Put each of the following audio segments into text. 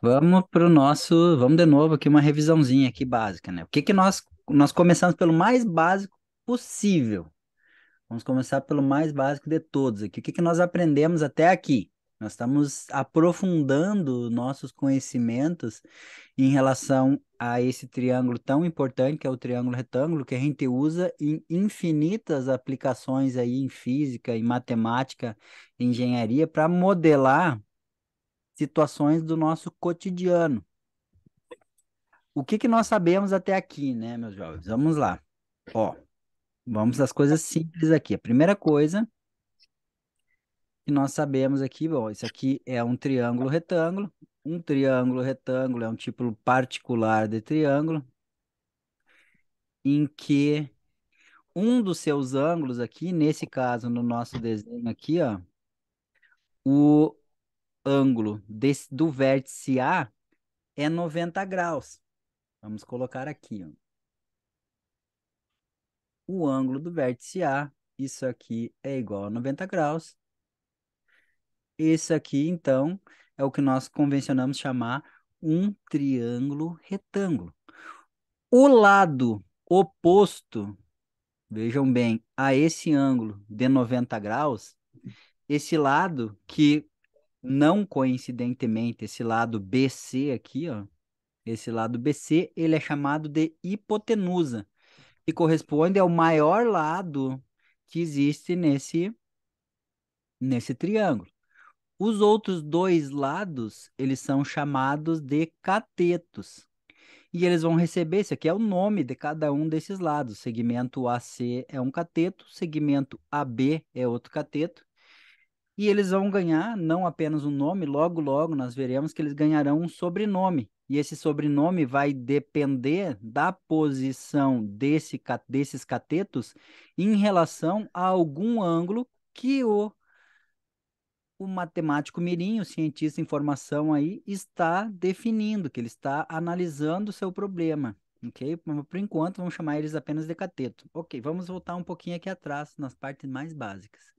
Vamos para o nosso, vamos de novo aqui uma revisãozinha aqui básica, né? O que que nós nós começamos pelo mais básico possível. Vamos começar pelo mais básico de todos aqui. O que que nós aprendemos até aqui? Nós estamos aprofundando nossos conhecimentos em relação a esse triângulo tão importante que é o triângulo retângulo, que a gente usa em infinitas aplicações aí em física, em matemática, em engenharia para modelar situações do nosso cotidiano. O que, que nós sabemos até aqui, né, meus jovens? Vamos lá. Ó, vamos às coisas simples aqui. A primeira coisa que nós sabemos aqui, bom, isso aqui é um triângulo retângulo. Um triângulo retângulo é um tipo particular de triângulo em que um dos seus ângulos aqui, nesse caso, no nosso desenho aqui, ó, o ângulo desse, do vértice A é 90 graus. Vamos colocar aqui. Ó. O ângulo do vértice A, isso aqui é igual a 90 graus. Esse aqui, então, é o que nós convencionamos chamar um triângulo retângulo. O lado oposto, vejam bem, a esse ângulo de 90 graus, esse lado que não coincidentemente, esse lado BC aqui, ó, esse lado BC, ele é chamado de hipotenusa, que corresponde ao maior lado que existe nesse, nesse triângulo. Os outros dois lados, eles são chamados de catetos. E eles vão receber, esse aqui é o nome de cada um desses lados. Segmento AC é um cateto, segmento AB é outro cateto, e eles vão ganhar não apenas um nome, logo, logo nós veremos que eles ganharão um sobrenome. E esse sobrenome vai depender da posição desse, desses catetos em relação a algum ângulo que o, o matemático mirim, o cientista em formação aí, está definindo, que ele está analisando o seu problema. Ok? Por enquanto, vamos chamar eles apenas de cateto. Ok, vamos voltar um pouquinho aqui atrás, nas partes mais básicas.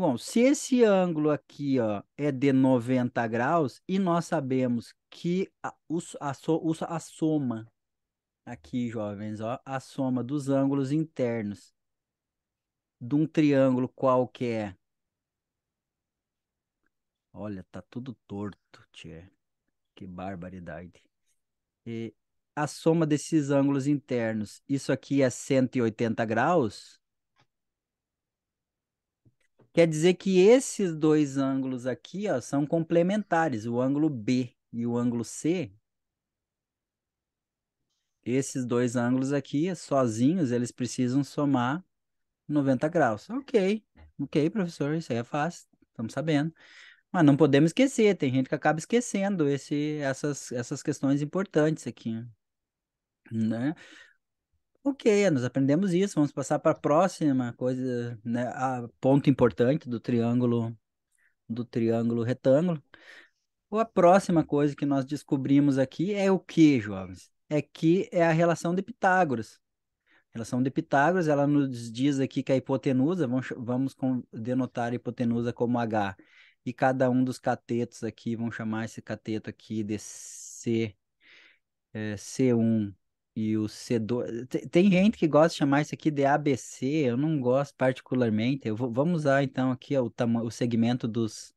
Bom, se esse ângulo aqui ó, é de 90 graus e nós sabemos que a, a, a soma aqui, jovens, ó, a soma dos ângulos internos de um triângulo qualquer. Olha, tá tudo torto, tia. Que barbaridade. E a soma desses ângulos internos, isso aqui é 180 graus? Quer dizer que esses dois ângulos aqui ó, são complementares, o ângulo B e o ângulo C. Esses dois ângulos aqui, sozinhos, eles precisam somar 90 graus. Ok, ok, professor, isso aí é fácil, estamos sabendo. Mas não podemos esquecer, tem gente que acaba esquecendo esse, essas, essas questões importantes aqui. Né? Ok, nós aprendemos isso, vamos passar para a próxima coisa, né? A ponto importante do triângulo do triângulo retângulo. Ou a próxima coisa que nós descobrimos aqui é o que, jovens? É que é a relação de Pitágoras. A relação de Pitágoras, ela nos diz aqui que a hipotenusa, vamos, vamos denotar a hipotenusa como H, e cada um dos catetos aqui, vamos chamar esse cateto aqui de C, é, C1 e o C2. Tem, gente que gosta de chamar isso aqui de ABC, eu não gosto particularmente. Eu vou, vamos usar então aqui o, o segmento dos.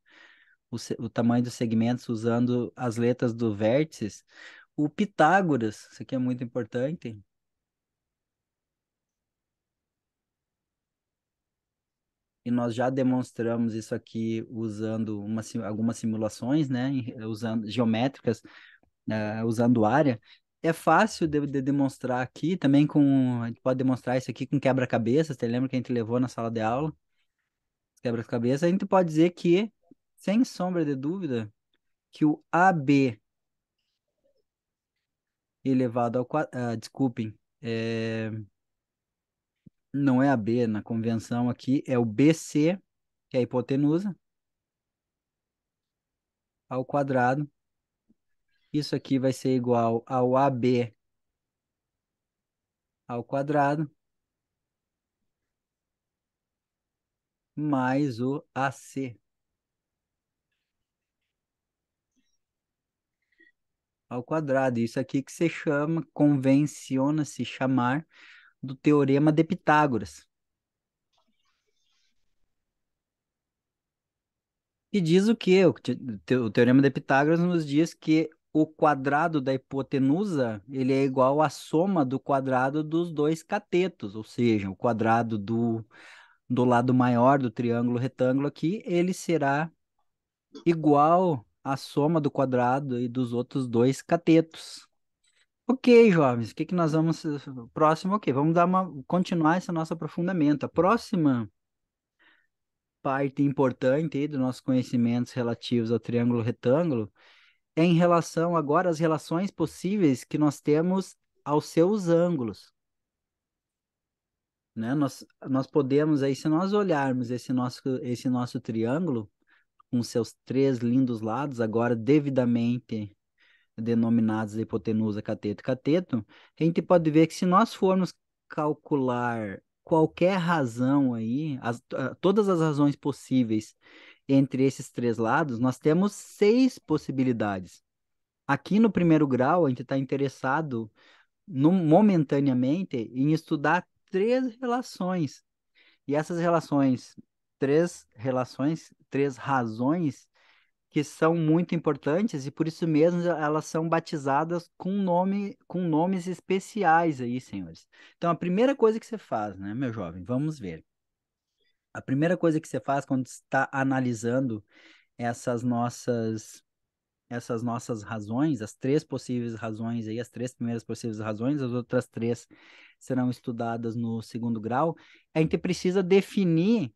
O, o tamanho dos segmentos usando as letras do vértices. O Pitágoras, isso aqui é muito importante. e nós já demonstramos isso aqui usando uma, algumas simulações, né, usando geométricas, uh, usando área, é fácil de, de, demonstrar aqui, também com. A gente pode demonstrar isso aqui com quebra-cabeças. Você lembra que a gente levou na sala de aula? Quebra-cabeças. A gente pode dizer que, sem sombra de dúvida, que o AB elevado ao. Ah, desculpem. É... Não é AB na convenção aqui, é o BC, que é a hipotenusa, ao quadrado isso aqui vai ser igual ao AB ao quadrado mais o AC ao quadrado. Isso aqui que se chama, convenciona-se chamar do teorema de Pitágoras. E diz o quê? O teorema de Pitágoras nos diz que o quadrado da hipotenusa ele é igual à soma do quadrado dos dois catetos, ou seja, o quadrado do, do lado maior do triângulo retângulo aqui, ele será igual à soma do quadrado e dos outros dois catetos. Ok, jovens, o que, que nós vamos. Próximo, ok, vamos dar uma, continuar esse nosso aprofundamento. A próxima parte importante aí dos nossos conhecimentos relativos ao triângulo retângulo é em relação agora às relações possíveis que nós temos aos seus ângulos. Né? Nós, nós podemos aí, se nós olharmos esse nosso, esse nosso triângulo, com seus três lindos lados, agora devidamente denominados de hipotenusa, cateto e cateto, a gente pode ver que se nós formos calcular qualquer razão aí, as, todas as razões possíveis entre esses três lados, nós temos seis possibilidades. Aqui no primeiro grau, a gente está interessado no, momentaneamente em estudar três relações. E essas relações, três relações, três razões que são muito importantes e por isso mesmo elas são batizadas com nome com nomes especiais aí, senhores. Então a primeira coisa que você faz, né, meu jovem, vamos ver a primeira coisa que você faz quando está analisando essas nossas essas nossas razões, as três possíveis razões aí, as três primeiras possíveis razões, as outras três serão estudadas no segundo grau. A gente precisa definir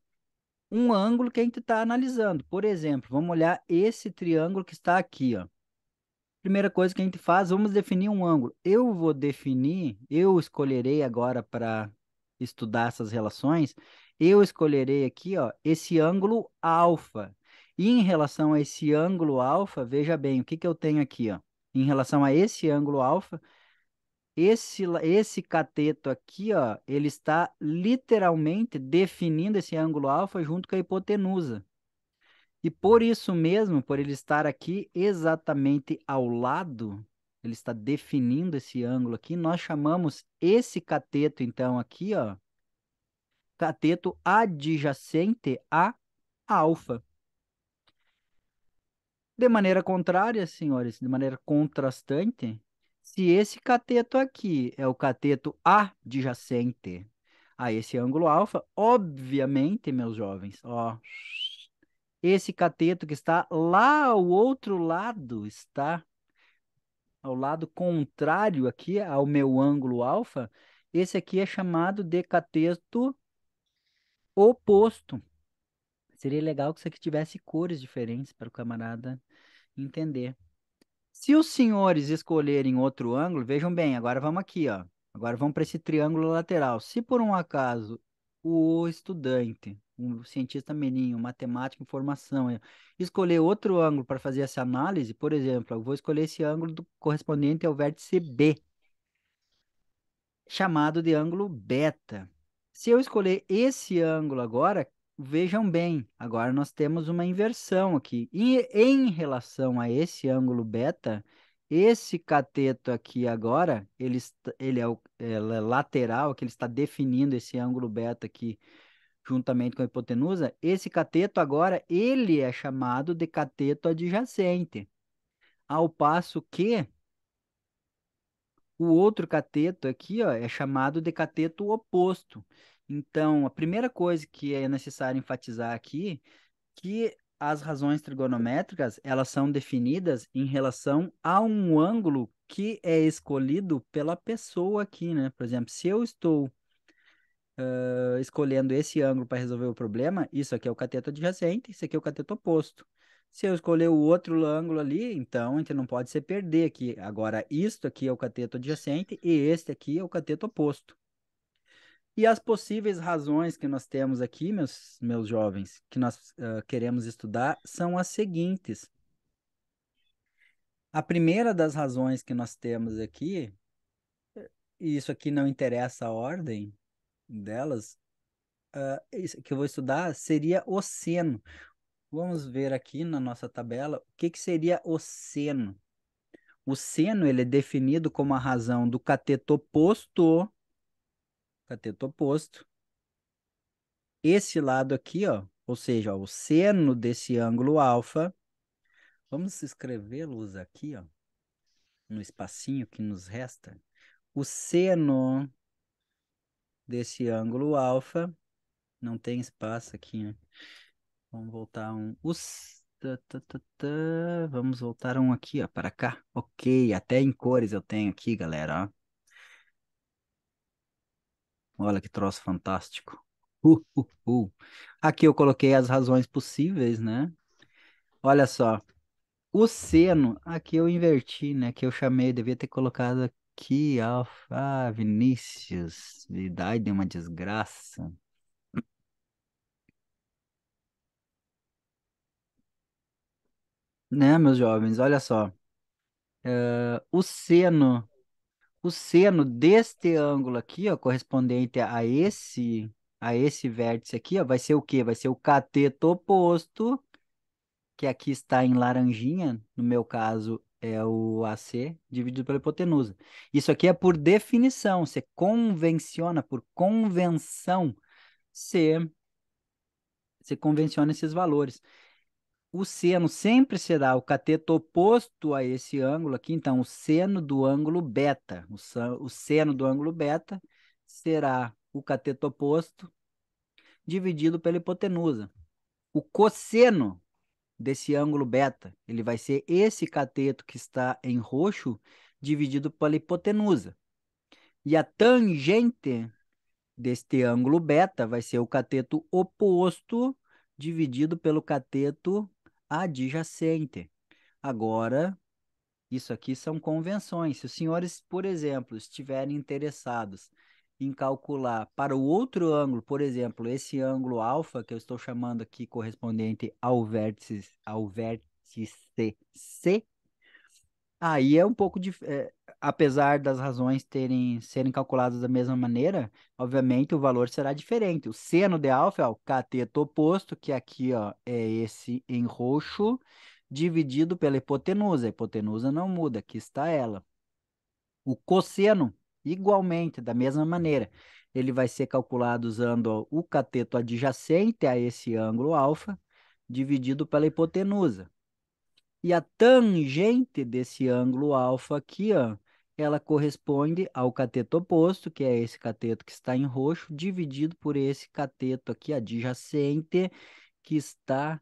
um ângulo que a gente está analisando. Por exemplo, vamos olhar esse triângulo que está aqui, ó. Primeira coisa que a gente faz, vamos definir um ângulo. Eu vou definir, eu escolherei agora para estudar essas relações, eu escolherei aqui, ó, esse ângulo alfa. E em relação a esse ângulo alfa, veja bem, o que, que eu tenho aqui, ó? Em relação a esse ângulo alfa, esse, esse cateto aqui, ó, ele está literalmente definindo esse ângulo alfa junto com a hipotenusa. E por isso mesmo, por ele estar aqui exatamente ao lado, ele está definindo esse ângulo aqui, nós chamamos esse cateto, então, aqui, ó, cateto adjacente a alfa. De maneira contrária, senhores, de maneira contrastante, se esse cateto aqui é o cateto adjacente a esse ângulo alfa, obviamente, meus jovens, ó, esse cateto que está lá ao outro lado, está ao lado contrário aqui ao meu ângulo alfa, esse aqui é chamado de cateto oposto. Seria legal que isso aqui tivesse cores diferentes para o camarada entender. Se os senhores escolherem outro ângulo, vejam bem, agora vamos aqui, ó. Agora vamos para esse triângulo lateral. Se por um acaso o estudante, um cientista menino, matemático em formação, eh, escolher outro ângulo para fazer essa análise, por exemplo, eu vou escolher esse ângulo do, correspondente ao vértice B, chamado de ângulo beta. Se eu escolher esse ângulo agora, vejam bem, agora nós temos uma inversão aqui. E em relação a esse ângulo beta, esse cateto aqui agora, ele, ele, é, é lateral, que ele está definindo esse ângulo beta aqui juntamente com a hipotenusa, esse cateto agora, ele é chamado de cateto adjacente. Ao passo que o outro cateto aqui ó, é chamado de cateto oposto. Então, a primeira coisa que é necessário enfatizar aqui que as razões trigonométricas elas são definidas em relação a um ângulo que é escolhido pela pessoa aqui, né? Por exemplo, se eu estou uh, escolhendo esse ângulo para resolver o problema, isso aqui é o cateto adjacente, isso aqui é o cateto oposto. Se eu escolher o outro ângulo ali, então a gente não pode se perder aqui. Agora, isto aqui é o cateto adjacente e este aqui é o cateto oposto. E as possíveis razões que nós temos aqui, meus, meus jovens, que nós uh, queremos estudar, são as seguintes. A primeira das razões que nós temos aqui, e isso aqui não interessa a ordem delas, uh, que eu vou estudar seria o seno. Vamos ver aqui na nossa tabela o que, que seria o seno. O seno ele é definido como a razão do cateto oposto, cateto oposto, esse lado aqui, ó, ou seja, ó, o seno desse ângulo alfa. Vamos escrevê-los aqui, ó, no espacinho que nos resta. O seno desse ângulo alfa, não tem espaço aqui, né? Vamos voltar um. Us... Vamos voltar um aqui, ó, para cá. Ok, até em cores eu tenho aqui, galera. Ó. Olha que troço fantástico. Uh, uh, uh. Aqui eu coloquei as razões possíveis, né? Olha só. O seno, aqui eu inverti, né? Que eu chamei, devia ter colocado aqui, Alfa. Ah, Vinícius. Idade é uma desgraça. né, meus jovens? Olha só. É, o seno, o seno deste ângulo aqui, ó, correspondente a esse, a esse vértice aqui, ó, vai ser o quê? Vai ser o cateto oposto, que aqui está em laranjinha, no meu caso é o AC dividido pela hipotenusa. Isso aqui é por definição, você convenciona, por convenção, você, você convenciona esses valores o seno sempre será o cateto oposto a esse ângulo aqui, então o seno do ângulo beta, o seno do ângulo beta será o cateto oposto dividido pela hipotenusa. O cosseno desse ângulo beta, ele vai ser esse cateto que está em roxo dividido pela hipotenusa. E a tangente deste ângulo beta vai ser o cateto oposto dividido pelo cateto adjacente. Agora, isso aqui são convenções. Se os senhores, por exemplo, estiverem interessados em calcular para o outro ângulo, por exemplo, esse ângulo alfa que eu estou chamando aqui correspondente ao vértice, ao vértice C, aí é um pouco de, é, apesar das razões terem serem calculadas da mesma maneira, obviamente o valor será diferente. O seno de alfa é o cateto oposto, que aqui ó, é esse em roxo, dividido pela hipotenusa. A hipotenusa não muda, aqui está ela. O cosseno, igualmente, da mesma maneira, ele vai ser calculado usando o cateto adjacente a esse ângulo alfa, dividido pela hipotenusa. E a tangente desse ângulo alfa aqui, ó, ela corresponde ao cateto oposto, que é esse cateto que está em roxo, dividido por esse cateto aqui adjacente, que está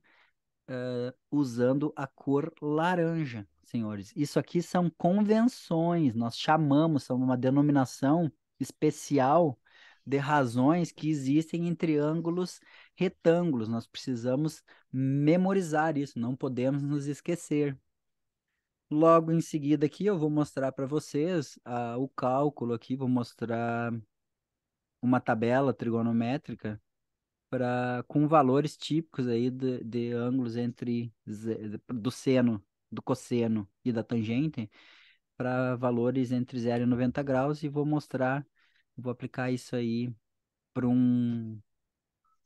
uh, usando a cor laranja, senhores. Isso aqui são convenções, nós chamamos, são uma denominação especial de razões que existem em triângulos retângulos. Nós precisamos memorizar isso, não podemos nos esquecer. Logo em seguida aqui eu vou mostrar para vocês ah, o cálculo aqui, vou mostrar uma tabela trigonométrica para com valores típicos aí de, de ângulos entre do seno, do cosseno e da tangente para valores entre 0 e 90 graus e vou mostrar, vou aplicar isso aí para um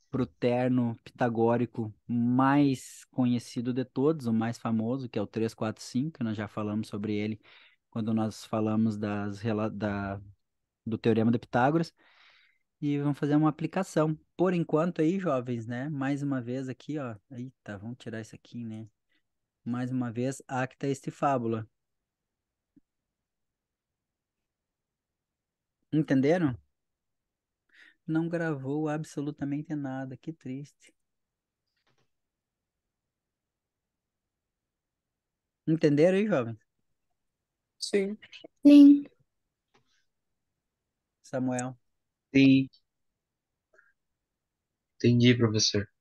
pro terno pitagórico mais conhecido de todos, o mais famoso, que é o 345, nós né? já falamos sobre ele quando nós falamos das, da, do Teorema de Pitágoras. E vamos fazer uma aplicação. Por enquanto aí, jovens, né? Mais uma vez aqui, ó. Eita, vamos tirar isso aqui, né? Mais uma vez, acta este fábula. Entenderam? não gravou absolutamente nada. Que triste. Entenderam aí, jovem? Sim. Sim. Samuel? Sim. Entendi, professor.